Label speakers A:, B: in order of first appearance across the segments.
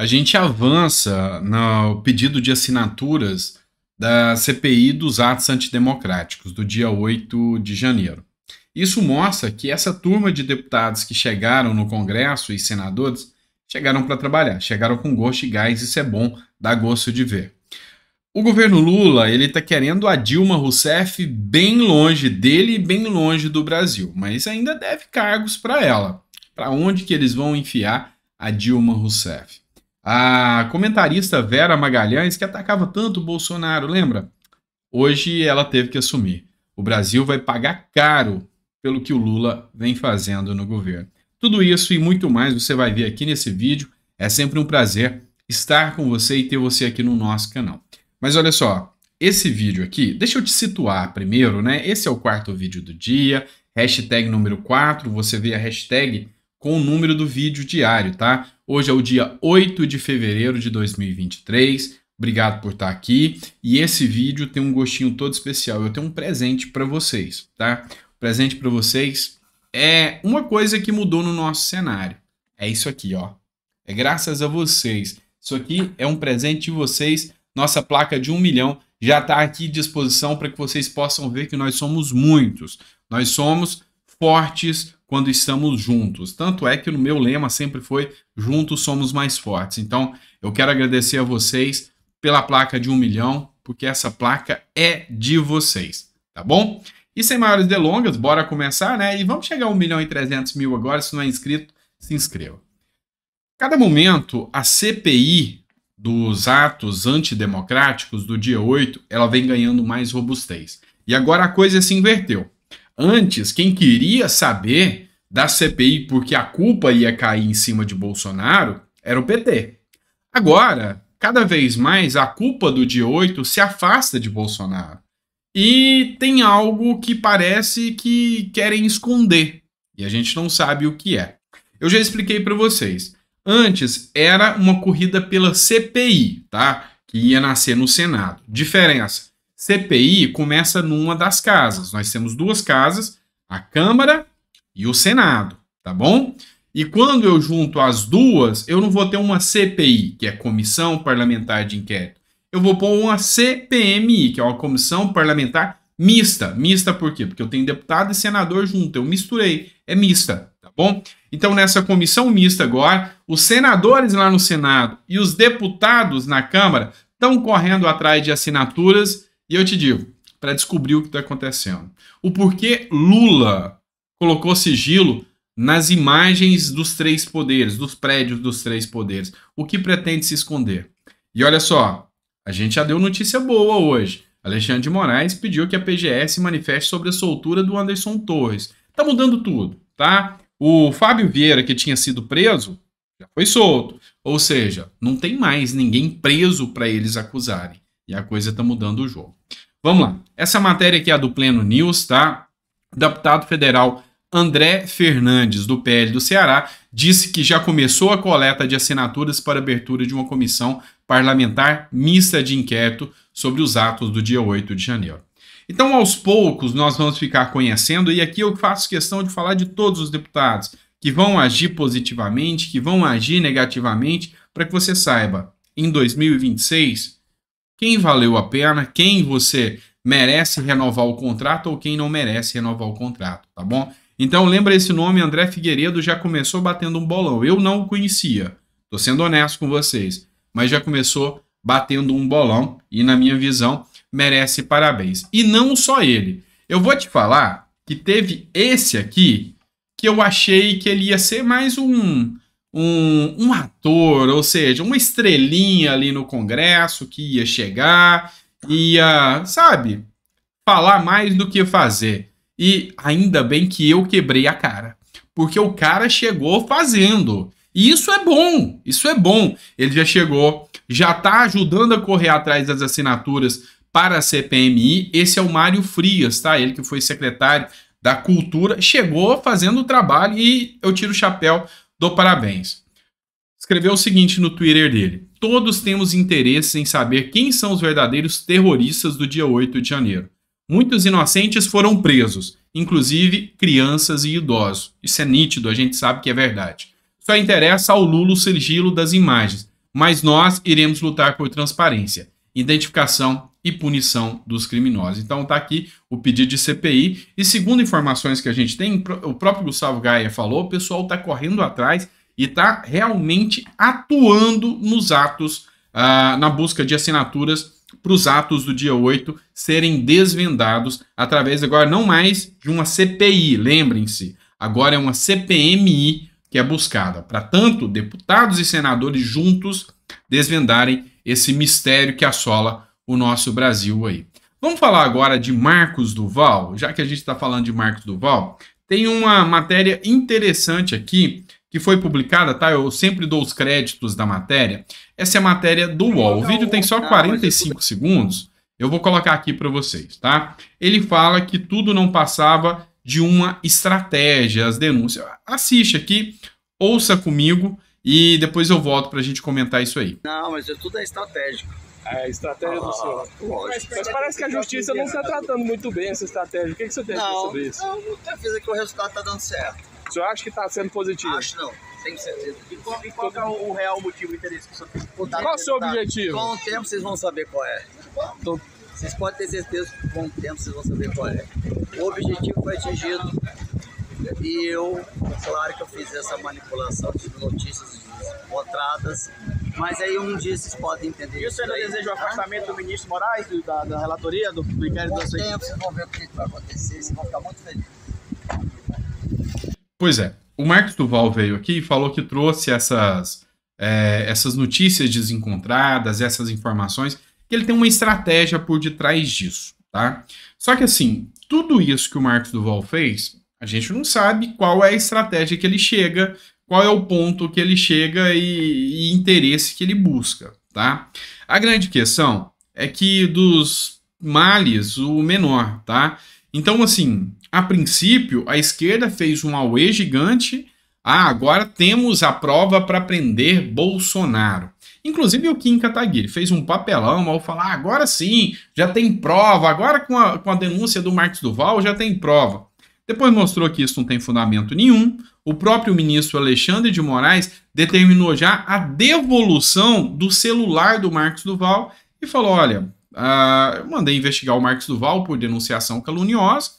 A: a gente avança no pedido de assinaturas da CPI dos atos antidemocráticos, do dia 8 de janeiro. Isso mostra que essa turma de deputados que chegaram no Congresso e senadores chegaram para trabalhar, chegaram com gosto e gás, isso é bom, dá gosto de ver. O governo Lula, ele está querendo a Dilma Rousseff bem longe dele e bem longe do Brasil, mas ainda deve cargos para ela. Para onde que eles vão enfiar a Dilma Rousseff? A comentarista Vera Magalhães, que atacava tanto o Bolsonaro, lembra? Hoje ela teve que assumir. O Brasil vai pagar caro pelo que o Lula vem fazendo no governo. Tudo isso e muito mais você vai ver aqui nesse vídeo. É sempre um prazer estar com você e ter você aqui no nosso canal. Mas olha só, esse vídeo aqui, deixa eu te situar primeiro, né? Esse é o quarto vídeo do dia, hashtag número 4, você vê a hashtag com o número do vídeo diário, tá? Hoje é o dia 8 de fevereiro de 2023. Obrigado por estar aqui. E esse vídeo tem um gostinho todo especial. Eu tenho um presente para vocês, tá? O presente para vocês é uma coisa que mudou no nosso cenário. É isso aqui, ó. É graças a vocês. Isso aqui é um presente de vocês. Nossa placa de um milhão já está aqui à disposição para que vocês possam ver que nós somos muitos. Nós somos fortes, quando estamos juntos. Tanto é que o meu lema sempre foi juntos somos mais fortes. Então, eu quero agradecer a vocês pela placa de um milhão, porque essa placa é de vocês, tá bom? E sem maiores delongas, bora começar, né? E vamos chegar a 1 milhão e 300 mil agora, se não é inscrito, se inscreva. Cada momento, a CPI dos atos antidemocráticos do dia 8, ela vem ganhando mais robustez. E agora a coisa se inverteu. Antes, quem queria saber da CPI porque a culpa ia cair em cima de Bolsonaro era o PT. Agora, cada vez mais, a culpa do dia 8 se afasta de Bolsonaro. E tem algo que parece que querem esconder, e a gente não sabe o que é. Eu já expliquei para vocês. Antes era uma corrida pela CPI, tá? Que ia nascer no Senado. Diferença: CPI começa numa das casas. Nós temos duas casas, a Câmara e o Senado, tá bom? E quando eu junto as duas, eu não vou ter uma CPI, que é Comissão Parlamentar de Inquérito. Eu vou pôr uma CPMI, que é uma Comissão Parlamentar Mista. Mista por quê? Porque eu tenho deputado e senador junto, eu misturei. É mista, tá bom? Então, nessa comissão mista agora, os senadores lá no Senado e os deputados na Câmara estão correndo atrás de assinaturas e eu te digo, para descobrir o que está acontecendo. O porquê Lula colocou sigilo nas imagens dos três poderes, dos prédios dos três poderes. O que pretende se esconder? E olha só, a gente já deu notícia boa hoje. Alexandre de Moraes pediu que a PGS manifeste sobre a soltura do Anderson Torres. Tá mudando tudo, tá? O Fábio Vieira, que tinha sido preso, já foi solto. Ou seja, não tem mais ninguém preso para eles acusarem. E a coisa está mudando o jogo. Vamos lá. Essa matéria aqui é a do Pleno News, tá? O deputado federal André Fernandes, do PL do Ceará, disse que já começou a coleta de assinaturas para abertura de uma comissão parlamentar mista de inquérito sobre os atos do dia 8 de janeiro. Então, aos poucos, nós vamos ficar conhecendo, e aqui eu faço questão de falar de todos os deputados que vão agir positivamente, que vão agir negativamente, para que você saiba, em 2026, quem valeu a pena, quem você merece renovar o contrato ou quem não merece renovar o contrato, tá bom? Então lembra esse nome, André Figueiredo já começou batendo um bolão. Eu não o conhecia, tô sendo honesto com vocês, mas já começou batendo um bolão e na minha visão merece parabéns. E não só ele. Eu vou te falar que teve esse aqui que eu achei que ele ia ser mais um um, um ator, ou seja, uma estrelinha ali no Congresso que ia chegar, ia, sabe, falar mais do que fazer. E ainda bem que eu quebrei a cara, porque o cara chegou fazendo. E isso é bom, isso é bom. Ele já chegou, já tá ajudando a correr atrás das assinaturas para a CPMI. Esse é o Mário Frias, tá? Ele que foi secretário da Cultura, chegou fazendo o trabalho e eu tiro o chapéu dou parabéns. Escreveu o seguinte no Twitter dele: Todos temos interesse em saber quem são os verdadeiros terroristas do dia 8 de janeiro. Muitos inocentes foram presos, inclusive crianças e idosos. Isso é nítido, a gente sabe que é verdade. Só interessa ao Lula o sigilo das imagens, mas nós iremos lutar por transparência, identificação e punição dos criminosos. Então está aqui o pedido de CPI e segundo informações que a gente tem, o próprio Gustavo Gaia falou, o pessoal está correndo atrás e está realmente atuando nos atos, uh, na busca de assinaturas para os atos do dia 8 serem desvendados através agora não mais de uma CPI, lembrem-se, agora é uma CPMI que é buscada. Para tanto, deputados e senadores juntos desvendarem esse mistério que assola o nosso Brasil aí. Vamos falar agora de Marcos Duval, já que a gente está falando de Marcos Duval, tem uma matéria interessante aqui que foi publicada, tá? Eu sempre dou os créditos da matéria. Essa é a matéria do UOL. O vídeo tem só 45 tá? segundos. Eu vou colocar aqui para vocês, tá? Ele fala que tudo não passava de uma estratégia, as denúncias. Assiste aqui, ouça comigo e depois eu volto para a gente comentar isso aí. Não, mas é tudo é estratégico. É, a estratégia do ah, senhor. Mas parece que a justiça não está tratando muito bem essa estratégia. O que, que você tem a dizer sobre isso? Não, não a certeza que o resultado está dando certo. O senhor acha que está sendo positivo? Acho não, tenho certeza. E qual, e qual é o, real motivo e interesse que o senhor tem? Qual o seu objetivo? Com o tempo vocês vão saber qual é. Então, vocês podem ter certeza que com o tempo vocês vão saber qual é. O objetivo foi atingido e eu, claro que eu fiz essa manipulação de notícias encontradas mas aí um dia vocês podem entender. E o senhor deseja o tá? afastamento do ministro Moraes, do, da, da, relatoria, do, do inquérito da sua tempo, vocês vão ver o que vai acontecer, vocês vão ficar muito felizes. Pois é, o Marcos Duval veio aqui e falou que trouxe essas, é, essas notícias desencontradas, essas informações, que ele tem uma estratégia por detrás disso, tá? Só que assim, tudo isso que o Marcos Duval fez, a gente não sabe qual é a estratégia que ele chega qual é o ponto que ele chega e, e interesse que ele busca, tá? A grande questão é que dos males, o menor, tá? Então, assim, a princípio, a esquerda fez um auê gigante. Ah, agora temos a prova para prender Bolsonaro. Inclusive o Kim Kataguiri fez um papelão ao falar, ah, agora sim, já tem prova, agora com a, com a denúncia do Marcos Duval já tem prova. Depois mostrou que isso não tem fundamento nenhum. O próprio ministro Alexandre de Moraes determinou já a devolução do celular do Marcos Duval e falou: olha, uh, eu mandei investigar o Marcos Duval por denunciação caluniosa,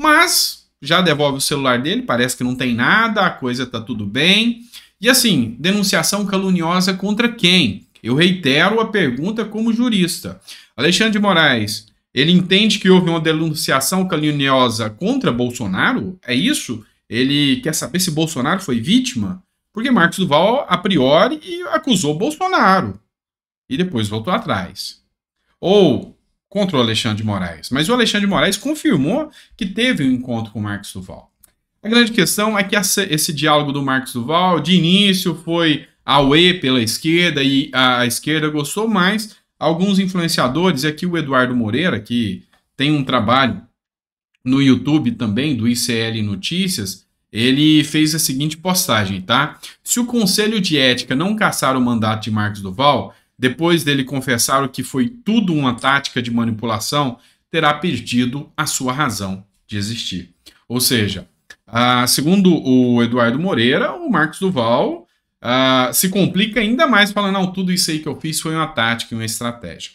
A: mas já devolve o celular dele, parece que não tem nada, a coisa está tudo bem. E assim, denunciação caluniosa contra quem? Eu reitero a pergunta como jurista. Alexandre de Moraes ele entende que houve uma denunciação caluniosa contra Bolsonaro? É isso? Ele quer saber se Bolsonaro foi vítima? Porque Marcos Duval, a priori, acusou Bolsonaro e depois voltou atrás. Ou contra o Alexandre de Moraes. Mas o Alexandre de Moraes confirmou que teve um encontro com Marcos Duval. A grande questão é que esse diálogo do Marcos Duval, de início, foi a UE pela esquerda e a esquerda gostou mais, alguns influenciadores, e aqui o Eduardo Moreira, que tem um trabalho no YouTube também, do ICL Notícias, ele fez a seguinte postagem, tá? Se o Conselho de Ética não caçar o mandato de Marcos Duval, depois dele confessar o que foi tudo uma tática de manipulação, terá perdido a sua razão de existir. Ou seja, ah, segundo o Eduardo Moreira, o Marcos Duval uh, se complica ainda mais falando, não, tudo isso aí que eu fiz foi uma tática, uma estratégia.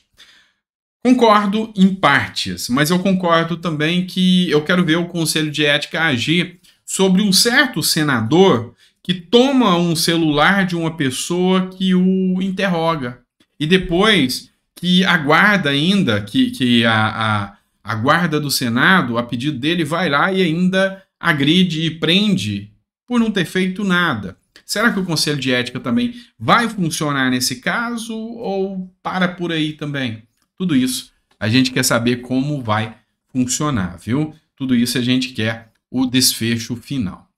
A: Concordo em partes, mas eu concordo também que eu quero ver o Conselho de Ética agir sobre um certo senador que toma um celular de uma pessoa que o interroga e depois que aguarda ainda que, que a, a, a guarda do Senado, a pedido dele, vai lá e ainda agride e prende por não ter feito nada. Será que o conselho de ética também vai funcionar nesse caso ou para por aí também? Tudo isso a gente quer saber como vai funcionar, viu? Tudo isso a gente quer o desfecho final.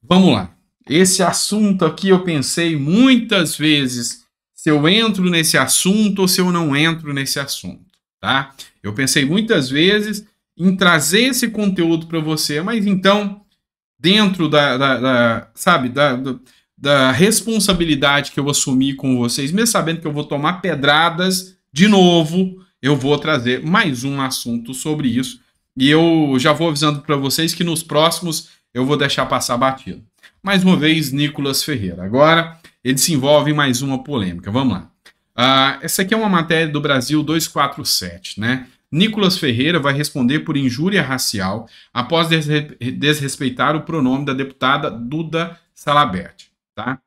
A: Vamos lá. Esse assunto aqui eu pensei muitas vezes se eu entro nesse assunto ou se eu não entro nesse assunto, tá? Eu pensei muitas vezes em trazer esse conteúdo para você, mas então, dentro da, da, da sabe, da, do, da responsabilidade que eu assumi com vocês, mesmo sabendo que eu vou tomar pedradas de novo, eu vou trazer mais um assunto sobre isso. E eu já vou avisando para vocês que nos próximos eu vou deixar passar batido. Mais uma vez, Nicolas Ferreira. Agora, ele se envolve em mais uma polêmica. Vamos lá. Uh, essa aqui é uma matéria do Brasil 247, né? Nicolas Ferreira vai responder por injúria racial após desrespeitar o pronome da deputada Duda Salabert. Tá?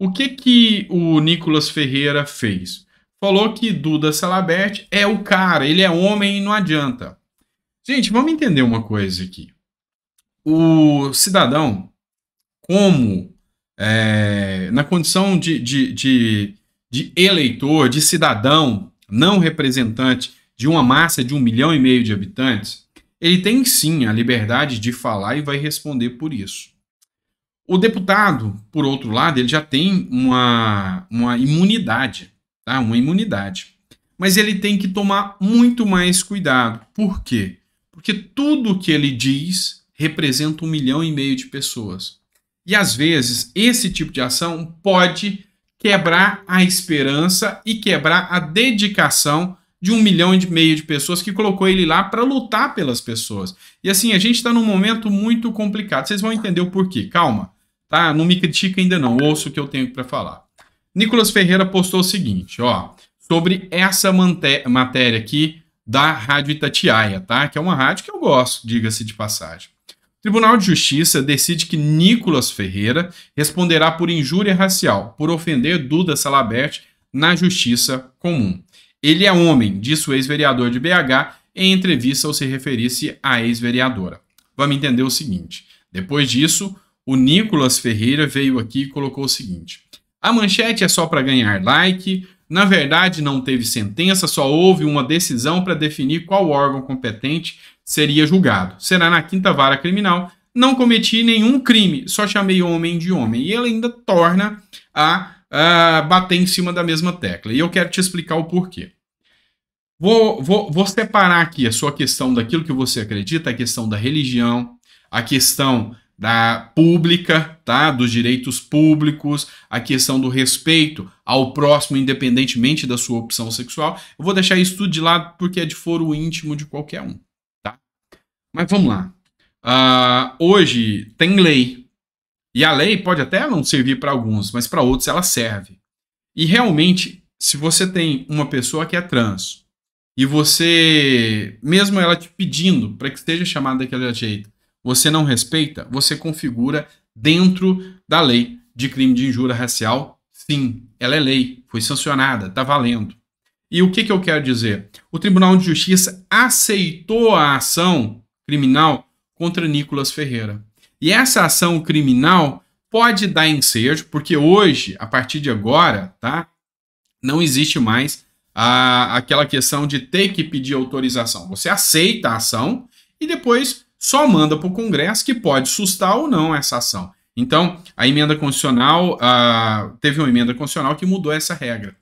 A: O que, que o Nicolas Ferreira fez? Falou que Duda Salabert é o cara, ele é homem e não adianta. Gente, vamos entender uma coisa aqui. O cidadão, como é, na condição de, de, de, de eleitor, de cidadão, não representante de uma massa de um milhão e meio de habitantes, ele tem sim a liberdade de falar e vai responder por isso. O deputado, por outro lado, ele já tem uma, uma imunidade, tá? Uma imunidade. Mas ele tem que tomar muito mais cuidado. Por quê? Porque tudo que ele diz representa um milhão e meio de pessoas. E às vezes esse tipo de ação pode quebrar a esperança e quebrar a dedicação de um milhão e meio de pessoas que colocou ele lá para lutar pelas pessoas. E assim, a gente está num momento muito complicado. Vocês vão entender o porquê. Calma. Tá? Não me critica ainda não, ouço o que eu tenho para falar. Nicolas Ferreira postou o seguinte, ó, sobre essa matéria aqui da Rádio Itatiaia, tá? Que é uma rádio que eu gosto, diga-se de passagem. O Tribunal de Justiça decide que Nicolas Ferreira responderá por injúria racial por ofender Duda Salabert na justiça comum. Ele é homem, disse o ex-vereador de BH em entrevista ao se referir-se à ex-vereadora. Vamos entender o seguinte: depois disso, o Nicolas Ferreira veio aqui e colocou o seguinte: a manchete é só para ganhar like. Na verdade, não teve sentença, só houve uma decisão para definir qual órgão competente seria julgado. Será na quinta vara criminal. Não cometi nenhum crime, só chamei homem de homem. E ele ainda torna a, a bater em cima da mesma tecla. E eu quero te explicar o porquê. Vou, vou, vou separar aqui a sua questão daquilo que você acredita, a questão da religião, a questão da pública, tá? Dos direitos públicos, a questão do respeito ao próximo, independentemente da sua opção sexual. Eu vou deixar isso tudo de lado porque é de foro íntimo de qualquer um, tá? Mas vamos lá. Uh, hoje tem lei. E a lei pode até não servir para alguns, mas para outros ela serve. E realmente, se você tem uma pessoa que é trans e você, mesmo ela te pedindo para que esteja chamada daquele jeito, você não respeita, você configura dentro da lei de crime de injúria racial. Sim, ela é lei, foi sancionada, está valendo. E o que, que eu quero dizer? O Tribunal de Justiça aceitou a ação criminal contra Nicolas Ferreira. E essa ação criminal pode dar ensejo, porque hoje, a partir de agora, tá? Não existe mais a, aquela questão de ter que pedir autorização. Você aceita a ação e depois só manda para o Congresso que pode sustar ou não essa ação. Então, a emenda constitucional, uh, teve uma emenda constitucional que mudou essa regra.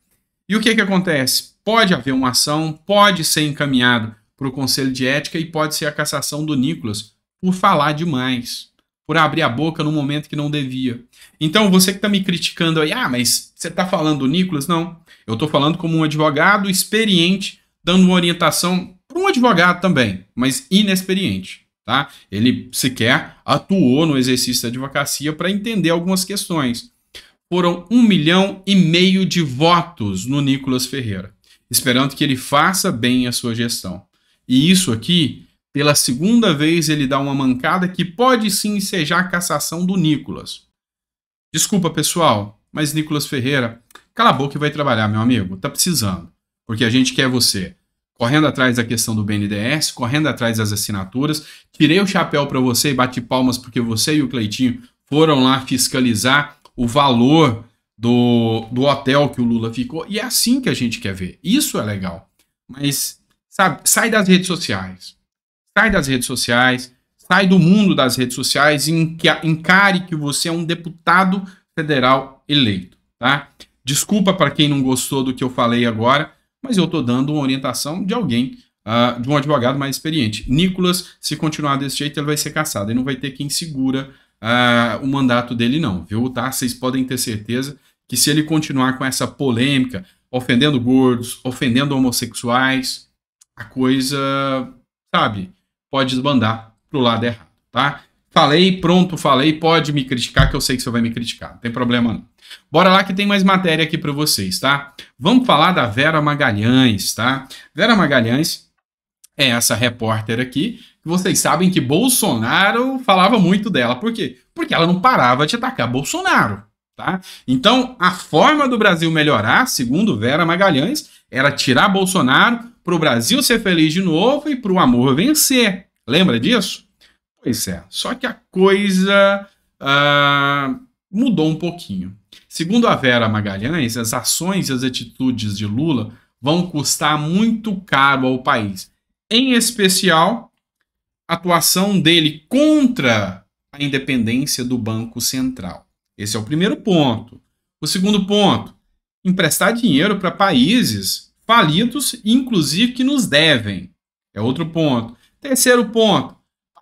A: E o que, que acontece? Pode haver uma ação, pode ser encaminhado para o Conselho de Ética e pode ser a cassação do Nicolas por falar demais, por abrir a boca no momento que não devia. Então, você que está me criticando aí, ah, mas você está falando do Nicolas? Não. Eu estou falando como um advogado experiente, dando uma orientação para um advogado também, mas inexperiente. Tá? Ele sequer atuou no exercício da advocacia para entender algumas questões. Foram um milhão e meio de votos no Nicolas Ferreira, esperando que ele faça bem a sua gestão. E isso aqui, pela segunda vez, ele dá uma mancada que pode sim ensejar a cassação do Nicolas. Desculpa, pessoal, mas Nicolas Ferreira, cala a boca e vai trabalhar, meu amigo. Tá precisando. Porque a gente quer você correndo atrás da questão do BNDES, correndo atrás das assinaturas. Tirei o chapéu para você e bate palmas porque você e o Cleitinho foram lá fiscalizar o valor do, do hotel que o Lula ficou. E é assim que a gente quer ver. Isso é legal. Mas, sabe, sai das redes sociais. Sai das redes sociais, sai do mundo das redes sociais e encare que você é um deputado federal eleito, tá? Desculpa para quem não gostou do que eu falei agora, mas eu estou dando uma orientação de alguém, uh, de um advogado mais experiente. Nicolas, se continuar desse jeito, ele vai ser caçado. Ele não vai ter quem segura uh, o mandato dele, não, viu? Tá? Vocês podem ter certeza que se ele continuar com essa polêmica, ofendendo gordos, ofendendo homossexuais, a coisa, sabe, pode desbandar pro lado errado, tá? Falei, pronto, falei. Pode me criticar, que eu sei que você vai me criticar. Não tem problema não. Bora lá que tem mais matéria aqui para vocês, tá? Vamos falar da Vera Magalhães, tá? Vera Magalhães é essa repórter aqui. Vocês sabem que Bolsonaro falava muito dela. Por quê? Porque ela não parava de atacar Bolsonaro, tá? Então, a forma do Brasil melhorar, segundo Vera Magalhães, era tirar Bolsonaro para o Brasil ser feliz de novo e para o amor vencer. Lembra disso? Pois é, só que a coisa ah, mudou um pouquinho. Segundo a Vera Magalhães, as ações e as atitudes de Lula vão custar muito caro ao país. Em especial, a atuação dele contra a independência do Banco Central. Esse é o primeiro ponto. O segundo ponto, emprestar dinheiro para países falidos, inclusive que nos devem. É outro ponto. Terceiro ponto,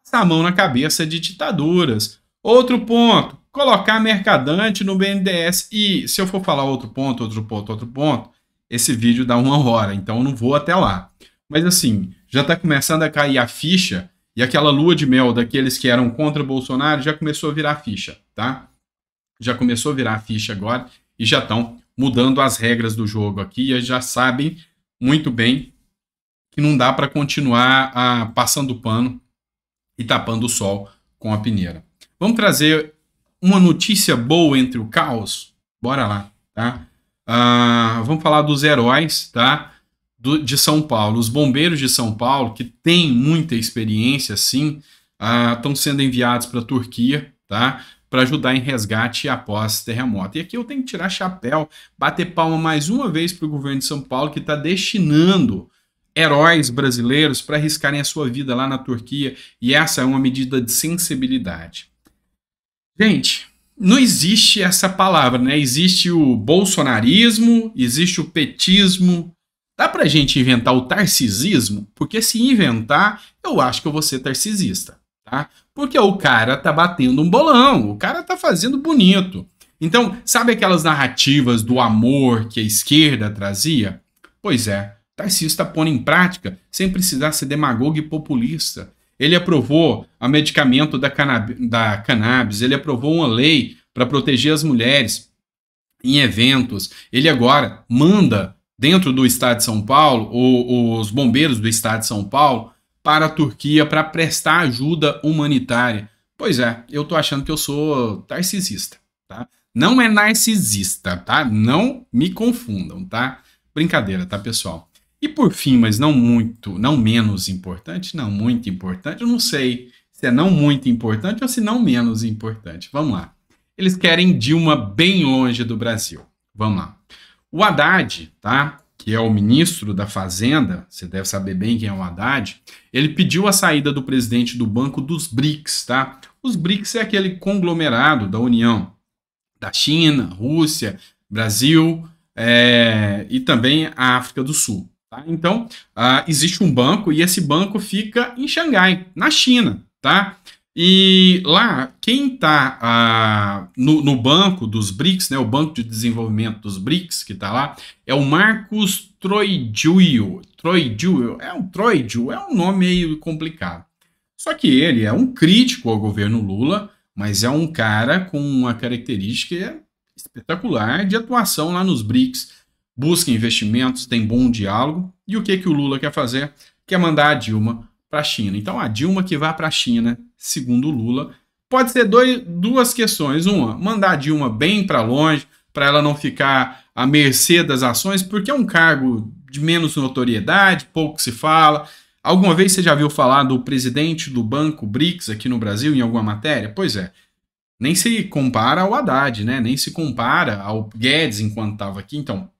A: passar a mão na cabeça de ditaduras. Outro ponto, colocar mercadante no BNDES. E se eu for falar outro ponto, outro ponto, outro ponto, esse vídeo dá uma hora, então eu não vou até lá. Mas assim, já está começando a cair a ficha e aquela lua de mel daqueles que eram contra Bolsonaro já começou a virar ficha, tá? Já começou a virar ficha agora e já estão mudando as regras do jogo aqui e já sabem muito bem que não dá para continuar a, ah, passando pano e tapando o sol com a peneira. Vamos trazer uma notícia boa entre o caos? Bora lá, tá? Ah, vamos falar dos heróis, tá? Do, de São Paulo. Os bombeiros de São Paulo, que têm muita experiência, sim, estão ah, sendo enviados para a Turquia, tá? Para ajudar em resgate após terremoto. E aqui eu tenho que tirar chapéu, bater palma mais uma vez para o governo de São Paulo, que está destinando heróis brasileiros para arriscarem a sua vida lá na Turquia, e essa é uma medida de sensibilidade. Gente, não existe essa palavra, né? Existe o bolsonarismo, existe o petismo. Dá para a gente inventar o tarcisismo? Porque se inventar, eu acho que eu vou ser tarcisista, tá? Porque o cara tá batendo um bolão, o cara tá fazendo bonito. Então, sabe aquelas narrativas do amor que a esquerda trazia? Pois é, Tarcísio está pondo em prática sem precisar ser demagogo e populista. Ele aprovou o medicamento da, canab da cannabis, ele aprovou uma lei para proteger as mulheres em eventos. Ele agora manda dentro do estado de São Paulo, ou, os bombeiros do estado de São Paulo, para a Turquia para prestar ajuda humanitária. Pois é, eu estou achando que eu sou narcisista, tá? Não é narcisista, tá? Não me confundam, tá? Brincadeira, tá, pessoal? E por fim, mas não muito, não menos importante, não muito importante, eu não sei se é não muito importante ou se não menos importante. Vamos lá. Eles querem Dilma bem longe do Brasil. Vamos lá. O Haddad, tá? Que é o ministro da Fazenda, você deve saber bem quem é o Haddad, ele pediu a saída do presidente do Banco dos BRICS, tá? Os BRICS é aquele conglomerado da União da China, Rússia, Brasil é, e também a África do Sul. Tá? Então, uh, existe um banco e esse banco fica em Xangai, na China. Tá? E lá, quem está uh, ah, no, no, banco dos BRICS, né, o Banco de Desenvolvimento dos BRICS, que está lá, é o Marcos Troidilho. Troidilho é um Troidilho, é um nome meio complicado. Só que ele é um crítico ao governo Lula, mas é um cara com uma característica espetacular de atuação lá nos BRICS busca investimentos, tem bom diálogo. E o que, que o Lula quer fazer? Quer mandar a Dilma para a China. Então, a Dilma que vai para a China, segundo o Lula, pode ser dois, duas questões. Uma, mandar a Dilma bem para longe, para ela não ficar à mercê das ações, porque é um cargo de menos notoriedade, pouco se fala. Alguma vez você já viu falar do presidente do banco BRICS aqui no Brasil em alguma matéria? Pois é. Nem se compara ao Haddad, né? Nem se compara ao Guedes enquanto estava aqui. Então,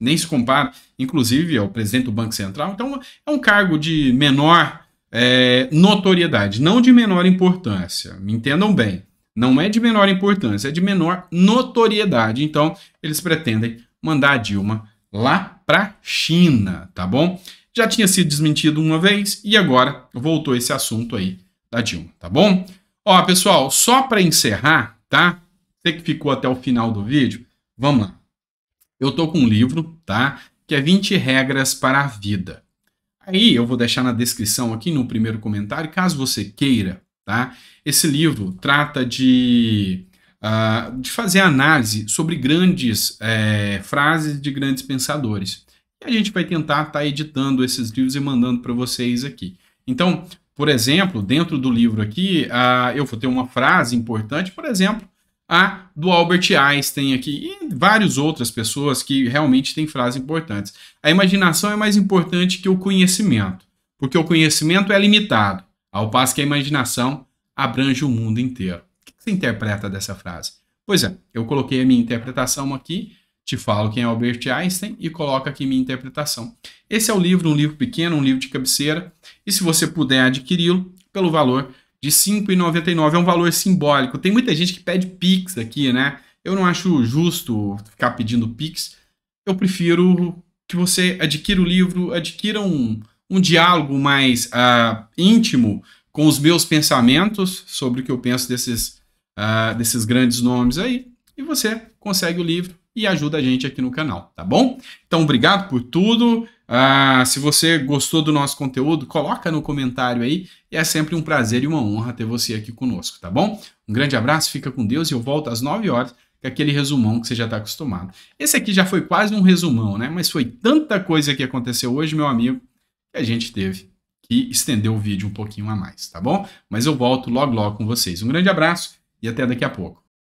A: nem se compara, inclusive, ao presidente do Banco Central. Então, é um cargo de menor é, notoriedade, não de menor importância. Me entendam bem. Não é de menor importância, é de menor notoriedade. Então, eles pretendem mandar a Dilma lá para China, tá bom? Já tinha sido desmentido uma vez e agora voltou esse assunto aí da Dilma, tá bom? Ó, pessoal, só para encerrar, tá? Você que ficou até o final do vídeo, vamos lá eu tô com um livro, tá? Que é 20 regras para a vida. Aí eu vou deixar na descrição aqui no primeiro comentário, caso você queira, tá? Esse livro trata de, uh, de fazer análise sobre grandes é, frases de grandes pensadores. E a gente vai tentar estar tá editando esses livros e mandando para vocês aqui. Então, por exemplo, dentro do livro aqui, uh, eu vou ter uma frase importante, por exemplo, a do Albert Einstein aqui e várias outras pessoas que realmente têm frases importantes. A imaginação é mais importante que o conhecimento, porque o conhecimento é limitado, ao passo que a imaginação abrange o mundo inteiro. O que você interpreta dessa frase? Pois é, eu coloquei a minha interpretação aqui, te falo quem é Albert Einstein e coloco aqui minha interpretação. Esse é o livro, um livro pequeno, um livro de cabeceira, e se você puder adquiri-lo pelo valor de 5,99 é um valor simbólico. Tem muita gente que pede Pix aqui, né? Eu não acho justo ficar pedindo Pix. Eu prefiro que você adquira o livro, adquira um, um diálogo mais uh, íntimo com os meus pensamentos sobre o que eu penso desses, uh, desses grandes nomes aí. E você consegue o livro e ajuda a gente aqui no canal, tá bom? Então, obrigado por tudo. Ah, se você gostou do nosso conteúdo, coloca no comentário aí. é sempre um prazer e uma honra ter você aqui conosco, tá bom? Um grande abraço, fica com Deus e eu volto às 9 horas com aquele resumão que você já está acostumado. Esse aqui já foi quase um resumão, né? Mas foi tanta coisa que aconteceu hoje, meu amigo, que a gente teve que estender o vídeo um pouquinho a mais, tá bom? Mas eu volto logo logo com vocês. Um grande abraço e até daqui a pouco.